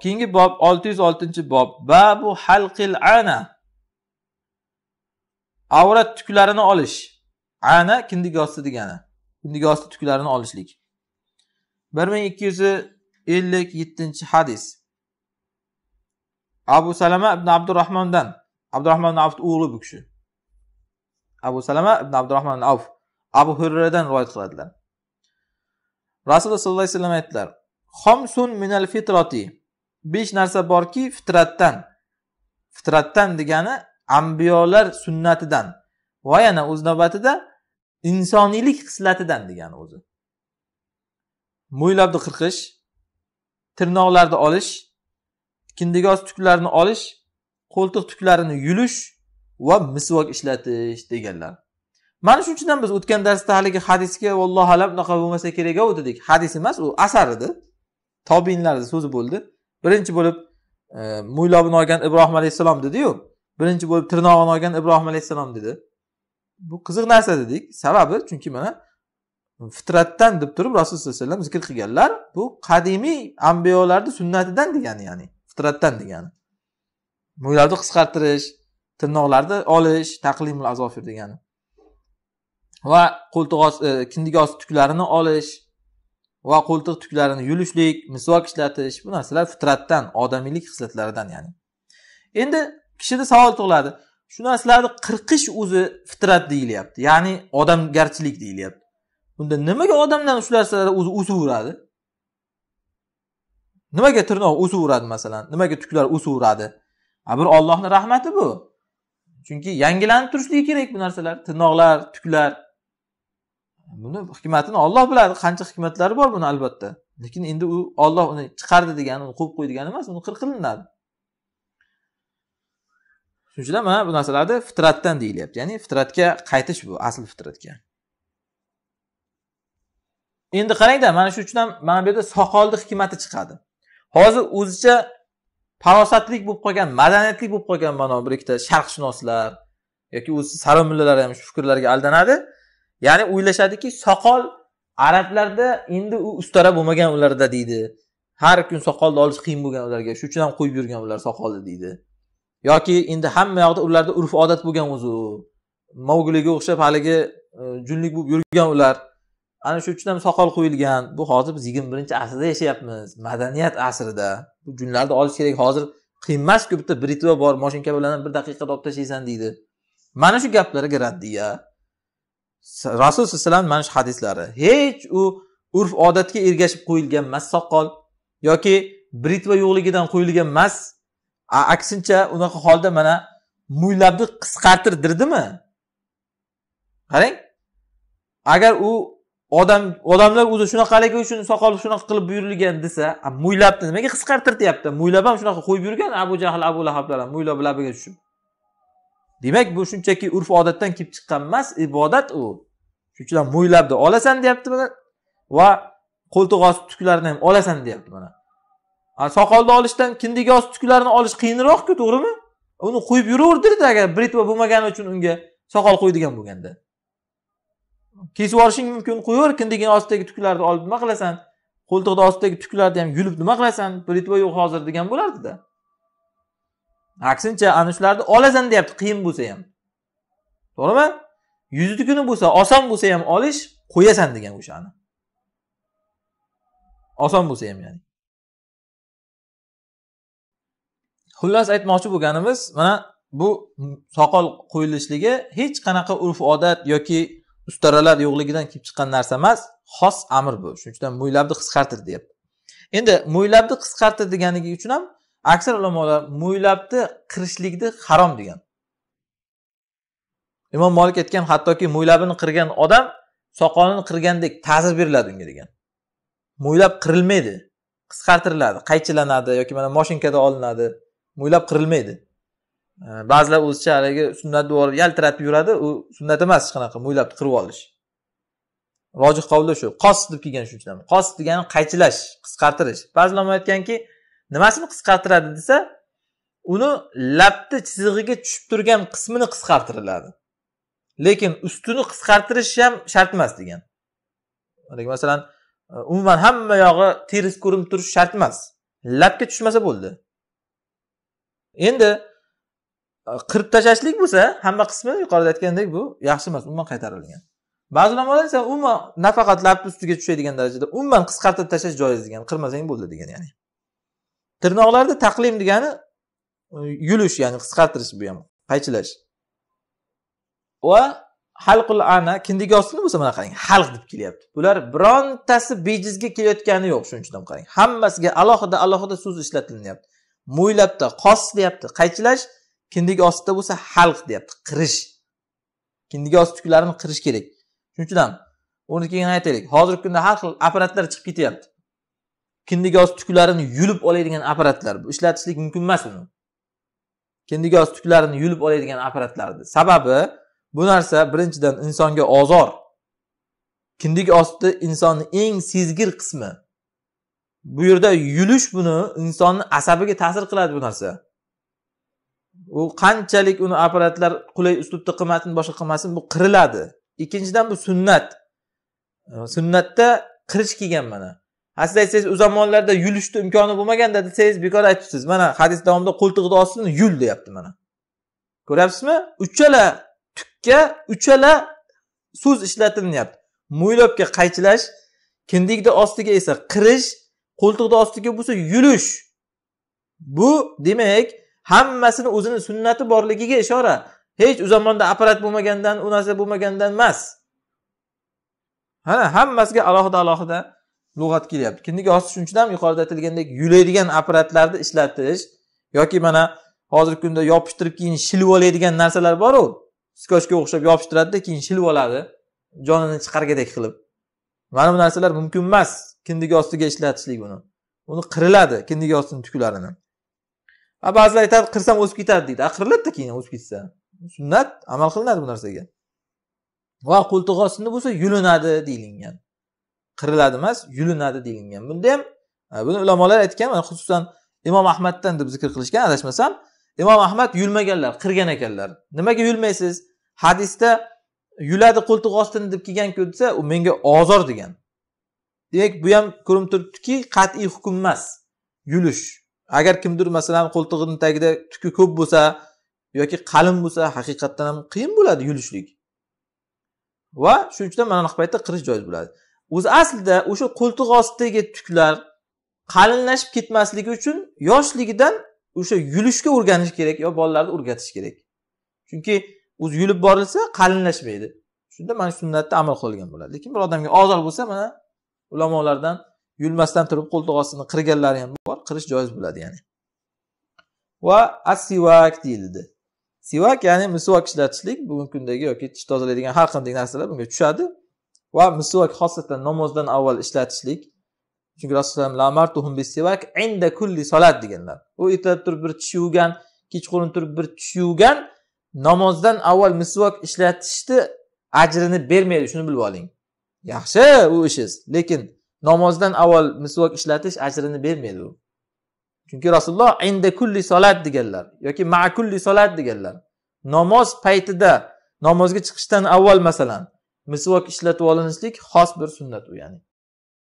keyingi bob olti yuz oltinchi bob babu halqil ana avrat tuklarini olish ana kindik osti degani kindik osti tuklarini olishlik bir ming ikki yuz ellik yettinchi hadis abu salama ibn abdurahmondan abdurahmon avf o'g'li bu kishi abu salama ibn abdurahmon avf abu hurradan rivoyat qiladilar rasululloh sollallohu alayhi vasallam aytdilar xomsun minal fitrati besh narsa borki fitratdan fitratdan degani ambiyolar sunnatidan va yana o'z navbatida insoniylik xislatidan degani o'zi mo'ylabni qirqish tirnoqlarni olish kindigoz tuklarini olish qo'ltiq tuklarini yulish va misvok ishlatish deganlar mana shuning uchun ham biz o'tgan darsda haligi hadisga vallohu alam unaqa bo'lmasa kerak ov dedik hadis emas u asar edi tobinlarni so'zi bo'ldi birinchi bo'lib e, mo'ylovini olgan ibrohim alayhissalom dediyu birinchi bo'lib tirnog'ini olgan ibrohim alayhissalom dedi bu qiziq narsa dedik sababi chunki mana fitratdan deb turib rasululloh sallallohu alayhi vasallam zikr qilganlar bu qadimiy ambiyolarni sunnatidan degani ya'ni fitratdan degani mo'ylovni qisqartirish tirnoqlarni olish taqlimul azofir degani va qo'ltig'oz e, kindik osti tuklarini olish va qo'ltiq tuklarini yulishlik misvok ishlatish bu narsalar fitratdan odamiylik xislatlaridan ya'ni endi kishida savol tug'iladi shu narsalarni qirqish o'zi fitrat deyilyapti ya'ni odamgarchilik deyilyapti unda nimaga odamdan shu narsalar o'zi o'saveradi nimaga tirnoq o'saveradi masalan nimaga tuklar o'saveradi bir ollohni rahmati bu chunki yangilanib turishligi kerak bu narsalar tirnoqlar tuklar buni hikmatini olloh biladi qancha hikmatlari bor buni albatta lekin endi u olloh uni chiqardi degani uni qo'yib qo'ydi degani emas uni qir qilinadi shuning uchun mana bu narsalarni fitratdan deyilyapti ya'ni fitratga qaytish bu asl fitratga endi qarangda mana shu uchun ham mana bu yerda soqolni hikmati chiqadi hozir o'zicha farosatlik bo'lib qolgan madaniyatli bo'lib qolgan mana bir ikkita sharqshunoslar yoki o'zi saromullalar ham shu fikrlarga aldanadi ya'ni o'ylashadiki soqol arablarda endi u ustara bo'lmagan ularda deydi har kun soqolni olish qiyin bo'lgan ularga shuning uchun ham qo'yib yurgan ular soqolni deydi yoki endi hamma yoqda ularda urf odat bo'lgan o'zi u mogliga o'xshab haligi e, junlik bo'lib yurgan ular ana shuning uchun ham soqol qo'yilgan bu hozir biz yigirma birinchi asrda yashayapmiz madaniyat asrida bu junlarni olish kerak hozir qiyin emasku bitta britva bor moshinka bilan bir daqiqada olib tashlaysan deydi mana shu gaplarga raddiya rasul sallallohu alayhi vasallam mana shu hadislari hech u urf odatga ergashib qo'yilgan emas soqol yoki britva yo'qligidan qo'yilgan emas aksincha unaqa holda mana mo'ylabni qisqartirdirdimi qarang agar u odam odamlar o'zi shunaqaligi uchun soqol shunaqa qilib buyurilgan desa mo'ylabni nimaga qisqartirtyapti mo'ylab ham shunaqa qo'yib yurgan abu jahl abu lahablar ham mo'ylab labiga tushib demak bu shunchaki urf odatdan kelib chiqqan emas ibodat u shuning uchun mo'ylabni olasan deyapti mana va qo'ltiq osti tuklarini ham olasan deyapti mana soqolni olishdan kindigi osti tuklarini olish qiyinroqku to'g'rimi uni qo'yib yuraverdida agar britva bo'lmagani uchun unga soqol qo'ydigan bo'lganda kesib yuborishing mumkin qo'yaver kindigini ostidagi tuklarni olib nima qilasan qo'ltiqni ostidagi tuklarni ham yulib nima qilasan britva yo'q hozir degan bo'lardida aksincha ana shularni olasan deyapti qiyin bo'lsa ham to'g'rimi yuzdukini bo'lsa oson bo'lsa ham olish qo'yasan degan o'shani oson bo'lsa ham ya'ni xullas aytmoqchi bo'lganimiz mana bu soqol qo'yilishligi hech qanaqa urf odat yoki ustaralar yo'qligidan kelib chiqqan narsa emas xos amr bu shuning uchun ham mo'ylabni qisqartir deyapti endi mo'ylabni qisqartir deganligi uchun ham aksar ulamolar mo'ylabni qirishlikni harom degan imom molik aytgan hattoki mo'ylabini qirgan odam soqolini qirgandek ta'zir beriladi unga degan mo'ylab qirilmaydi qisqartiriladi qaychilanadi yoki mana moshinkada olinadi mo'ylab qirilmaydi ba'zilar o'zicha haligi sunnatni olib yaltiratib yuradi u sunnat emas hech qanaqa mo'ylabni qirib olish rojih qovli shu qos deb kelgan shuning uchun ham qos degani qaychilash qisqartirish ba'zilar aytganki nimasini qisqartiradi desa uni labni chizig'iga tushib turgan qismini qisqartiriladi lekin ustini qisqartirish ham shart emas degan masalan e, umuman hamma yog'i teris ko'rinib turishi shart emas labga tushmasa bo'ldi endi e, qirib tashlashlik bo'lsa hamma qismi yuqorida aytgandek bu yaxshi emas umuman qaytarilgan ba'zi ulamolar esa umuman nafaqat labni ustiga tushadigan darajada umuman qisqartirib tashlash joiz degan qirmasang bo'ldi degan ya'ni tirnoqlarda taqlim degani e, yulish ya'ni qisqartirish bu ham qaychilash va halqul ana kindigi ostini bo'lsa mana qarang halq deb kelyapti bular birontasi bejizga kelayotgani yo'q shuning uchun ham qarang hammasiga alohida alohida so'z ishlatilyapti mo'ylabda qos deyapti qaychilash kindigi ostida bo'lsa halq deyapti qirish kindigi osti tuklarini qirish kerak shuning uchun ham uni keyin aytaylik hozirgi kunda har xil apparatlar chiqib ketyapti osti tuklarini yulib oladigan apparatlar bu ishlatishlik mumkin emas uni osti tuklarini yulib oladigan apparatlarni sababi bu narsa birinchidan insonga ozor kindik osti insonni eng sezgir qismi bu yerda yulish buni insonni asabiga ta'sir qiladi bu narsa u qanchalik uni apparatlar qulay uslubda qilmasin boshqa qilmasin bu qiriladi ikkinchidan bu sunnat sunnatda qirish kelgan mana aslida aytsangiz u zamonlarda yulishni imkoni bo'lmaganda desangiz bekor aytibsiz mana hadis davomida qo'ltig'ini ostini yul deyapti mana ko'ryapsizmi uchala tukka uchala so'z ishlatilyapti mo'ylabga qaychilash kindikni ostiga esa qirish qo'ltiqni ostiga bo'lsa yulish bu demak hammasini o'zini sunnati borligiga ishora hech u zamonda apparat bo'lmagandan u narsa bo'lmagandan emas ha hammasiga alohida alohida lug'at kelyapti kindik osti shuning uchun ham yuqorida aytilgandek yulaydigan apparatlarni ishlatish yoki mana hozirgi kunda yopishtirib keyin shilib oladigan narsalar boru skochga o'xshab yopishtiradida keyin shilib oladi jonini chiqargandek qilib mana bu narsalar mumkin emas kindik ostiga ishlatishlik buni uni qiriladi kindik ostini tuklarini a ba'zilar aytadi qirsam o'sib ketadi deydi a qiriladida keyin o'sib ketsa sunnat amal qilinadi bu narsaga va qo'ltiq ostinda bo'lsa yulinadi deyilgan qiriladi emas yulinadi deyilgan bunda ham e, buni ulamolar aytgan mana xususan imom ahmaddan deb zikr qilishgan adashmasam imom ahmad yulmaganlar qirgan ekanlar nimaga yulmaysiz hadisda yuladi qo'ltiq ostini deb kelganku desa u menga ozor degan demak bu ham ko'rinib turibdiki qat'iy hukm emas yulish agar kimdir masalan qo'ltig'ini tagida tuki ko'p bo'lsa yoki qalin bo'lsa haqiqatdan ham qiyin bo'ladi yulishlik va shuning uchun mana bunaqa paytda qirish joiz bo'ladi o'zi aslida o'sha qo'ltiq ostidagi tuklar qalinlashib ketmasligi uchun yoshligidan o'sha yulishga o'rganish kerak yo bolalarni o'rgatish kerak chunki o'zi yulib borilsa qalinlashmaydi shunda mana sunnatda amal qilgan bo'ladi lekin bir odamga ozor bo'lsa mana ulamolardan yulmasdan turib qo'ltiq ostini qirganlari ham bor qirish joiz bo'ladi ya'ni va assivak deyildi sivak ya'ni misvak ishlatishlik bugungi kundagi yoki tish tozalaydigan har qanday narsalar bunga tushadi va misvak xosatan namozdan avval ishlatishlik chunki rasululloh inda kulli deganlar u ertalab turib bir tish yuvgan kechqurun turib bir tish yuvgan namozdan avval misvak ishlatishni ajrini bermaydi shuni bilib oling yaxshi u ishingiz lekin namozdan avval misvak ishlatish ajrini bermaydi u chunki rasululloh inda kulli solat deganlar yoki ma kulli solat deganlar namoz paytida namozga chiqishdan avval masalan misvok ishlatib olinishlik xos bir sunnat u ya'ni